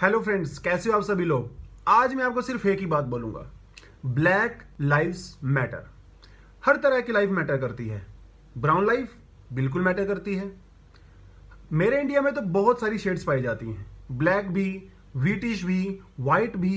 hello friends कैसे हो आप सभी लोग आज मैं आपको सिर्फ एक ही बात बोलूंगा ब्लैक लाइव मैटर हर तरह की लाइफ मैटर करती है ब्राउन लाइफ बिल्कुल मैटर करती है मेरे इंडिया में तो बहुत सारी शेड्स पाई जाती हैं ब्लैक भी व्हीटिश भी वाइट भी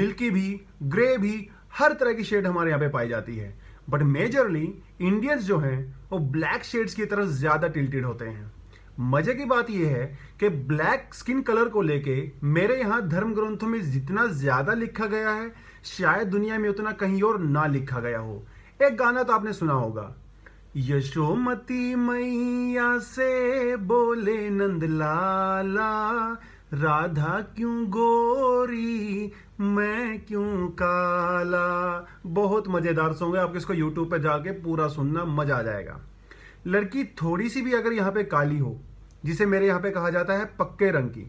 मिल्की भी ग्रे भी हर तरह की शेड हमारे यहाँ पे पाई जाती है बट मेजरली इंडियंस जो हैं वो ब्लैक शेड्स की तरफ ज़्यादा टिल्टेड होते हैं मजे की बात यह है कि ब्लैक स्किन कलर को लेके मेरे यहां धर्म ग्रंथों में जितना ज्यादा लिखा गया है शायद दुनिया में उतना कहीं और ना लिखा गया हो एक गाना तो आपने सुना होगा यशोमती मैया से बोले नंद लाला राधा क्यों गोरी मैं क्यों काला बहुत मजेदार सॉन्ग है आप इसको यूट्यूब पे जाके पूरा सुनना मजा आ जाएगा लड़की थोड़ी सी भी अगर यहाँ पे काली हो जिसे मेरे यहाँ पे कहा जाता है पक्के रंग की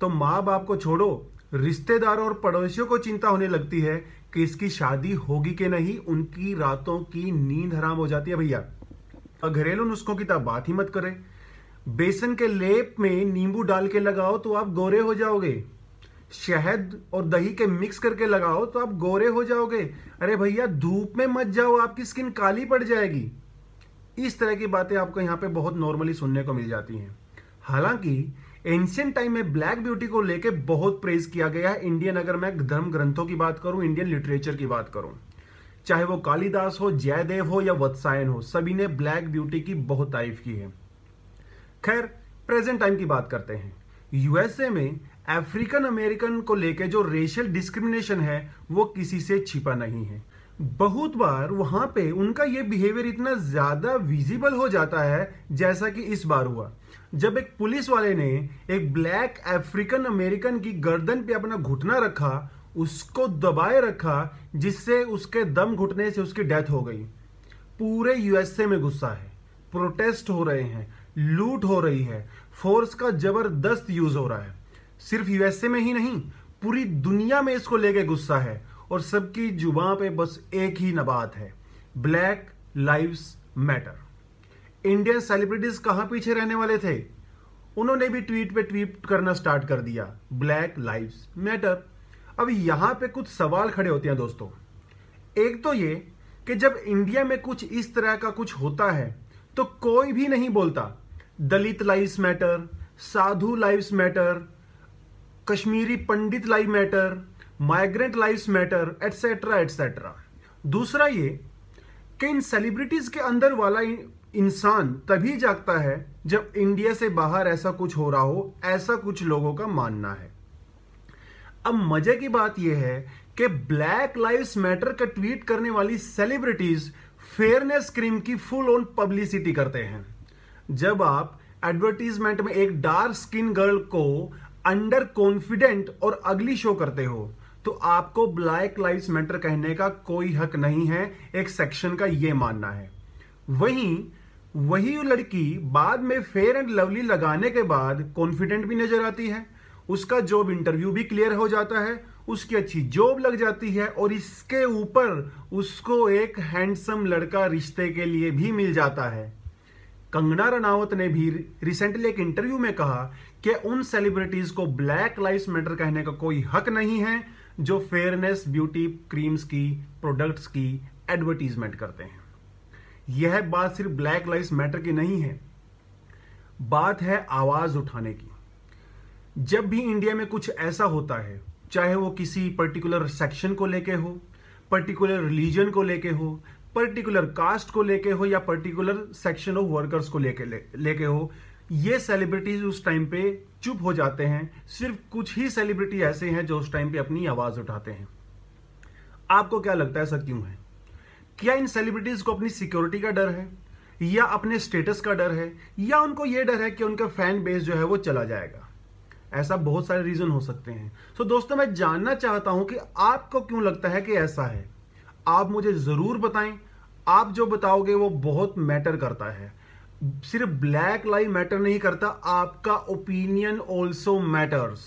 तो माँ बाप को छोड़ो रिश्तेदारों और पड़ोसियों को चिंता होने लगती है कि इसकी शादी होगी कि नहीं उनकी रातों की नींद हराम हो जाती है भैया घरेलू नुस्खों की तो बात ही मत करें बेसन के लेप में नींबू डाल के लगाओ तो आप गोरे हो जाओगे शहद और दही के मिक्स करके लगाओ तो आप गोरे हो जाओगे अरे भैया धूप में मत जाओ आपकी स्किन काली पड़ जाएगी इस तरह की बातें आपको यहाँ पे बहुत नॉर्मली सुनने को मिल जाती हैं हालांकि एंशियंट टाइम में ब्लैक ब्यूटी को लेके बहुत प्रेज किया गया है इंडियन अगर मैं धर्म ग्रंथों की बात करूं इंडियन लिटरेचर की बात करूं चाहे वो कालिदास हो जयदेव हो या वत्सायन हो सभी ने ब्लैक ब्यूटी की बहुत तारीफ की है खैर प्रेजेंट टाइम की बात करते हैं यूएसए में अफ्रीकन अमेरिकन को लेकर जो रेशियल डिस्क्रिमिनेशन है वो किसी से छिपा नहीं है बहुत बार वहां पे उनका ये बिहेवियर इतना ज्यादा विजिबल हो जाता है जैसा कि इस बार हुआ जब एक पुलिस वाले ने एक ब्लैक अफ्रीकन अमेरिकन की गर्दन पे अपना घुटना रखा उसको दबाए रखा जिससे उसके दम घुटने से उसकी डेथ हो गई पूरे यूएसए में गुस्सा है प्रोटेस्ट हो रहे हैं लूट हो रही है फोर्स का जबरदस्त यूज हो रहा है सिर्फ यूएसए में ही नहीं पूरी दुनिया में इसको लेके गुस्सा है और सबकी जुबा पे बस एक ही नबात है black lives matter Indian celebrities कहां पीछे रहने वाले थे उन्होंने भी ट्वीट पे ट्वीट करना स्टार्ट कर दिया ब्लैक लाइव्स मैटर अब यहां पे कुछ सवाल खड़े होते हैं दोस्तों एक तो ये कि जब इंडिया में कुछ इस तरह का कुछ होता है तो कोई भी नहीं बोलता Dalit lives matter sadhu lives matter Kashmiri Pandit live matter migrant lives matter etcetera etcetera दूसरा ये कि इन सेलिब्रिटीज के अंदर वाला इंसान तभी जागता है जब इंडिया से बाहर ऐसा कुछ हो रहा हो ऐसा कुछ लोगों का मानना है अब मजे की बात यह है कि ब्लैक लाइव्स मैटर का ट्वीट करने वाली सेलिब्रिटीज फेयरनेस क्रीम की फुल ऑन पब्लिसिटी करते हैं जब आप एडवर्टीजमेंट में एक डार्क स्किन गर्ल को अंडर कॉन्फिडेंट और अगली शो करते हो तो आपको ब्लैक लाइव मैटर कहने का कोई हक नहीं है एक सेक्शन का यह मानना है वहीं वही लड़की बाद में फेयर एंड लवली लगाने के बाद कॉन्फिडेंट भी नजर आती है उसका जॉब इंटरव्यू भी क्लियर हो जाता है उसकी अच्छी जॉब लग जाती है और इसके ऊपर उसको एक हैंडसम लड़का रिश्ते के लिए भी मिल जाता है कंगना रनावत ने भी रिसेंटली एक इंटरव्यू में कहा कि उन सेलिब्रिटीज को ब्लैक लाइफ मैटर कहने का कोई हक नहीं है जो फेयरनेस ब्यूटी क्रीम्स की प्रोडक्ट्स की एडवर्टीजमेंट करते हैं यह बात सिर्फ ब्लैक लाइफ मैटर की नहीं है बात है आवाज उठाने की जब भी इंडिया में कुछ ऐसा होता है चाहे वो किसी पर्टिकुलर सेक्शन को लेके हो पर्टिकुलर रिलीजन को लेके हो पर्टिकुलर कास्ट को लेके हो या पर्टिकुलर सेक्शन ऑफ वर्कर्स को लेके लेके हो ये सेलिब्रिटीज उस टाइम पे चुप हो जाते हैं सिर्फ कुछ ही सेलिब्रिटी ऐसे हैं जो उस टाइम पे अपनी आवाज उठाते हैं आपको क्या लगता है ऐसा क्यों है क्या इन सेलिब्रिटीज को अपनी सिक्योरिटी का डर है या अपने स्टेटस का डर है या उनको यह डर है कि उनका फैन बेस जो है वो चला जाएगा ऐसा बहुत सारे रीजन हो सकते हैं सो so, दोस्तों मैं जानना चाहता हूं कि आपको क्यों लगता है कि ऐसा है आप मुझे जरूर बताएं आप जो बताओगे वो बहुत मैटर करता है सिर्फ ब्लैक लाइव मैटर नहीं करता आपका ओपिनियन ऑल्सो मैटर्स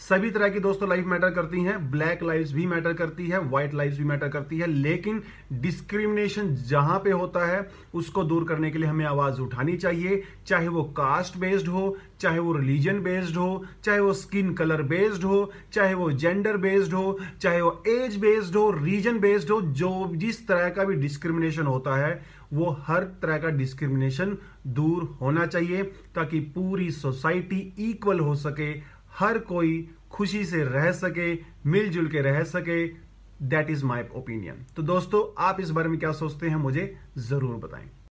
सभी तरह की दोस्तों लाइफ मैटर करती हैं ब्लैक लाइव्स भी मैटर करती है व्हाइट लाइव्स भी मैटर करती है लेकिन डिस्क्रिमिनेशन जहां पे होता है उसको दूर करने के लिए हमें आवाज उठानी चाहिए चाहे वो कास्ट बेस्ड हो चाहे वो रिलीजन बेस्ड हो चाहे वो स्किन कलर बेस्ड हो चाहे वो जेंडर बेस्ड हो चाहे वो एज बेस्ड हो रीजन बेस्ड हो जो जिस तरह का भी डिस्क्रिमिनेशन होता है वो हर तरह का डिस्क्रिमिनेशन दूर होना चाहिए ताकि पूरी सोसाइटी इक्वल हो सके हर कोई खुशी से रह सके मिलजुल के रह सके दैट इज माई ओपिनियन तो दोस्तों आप इस बारे में क्या सोचते हैं मुझे जरूर बताएं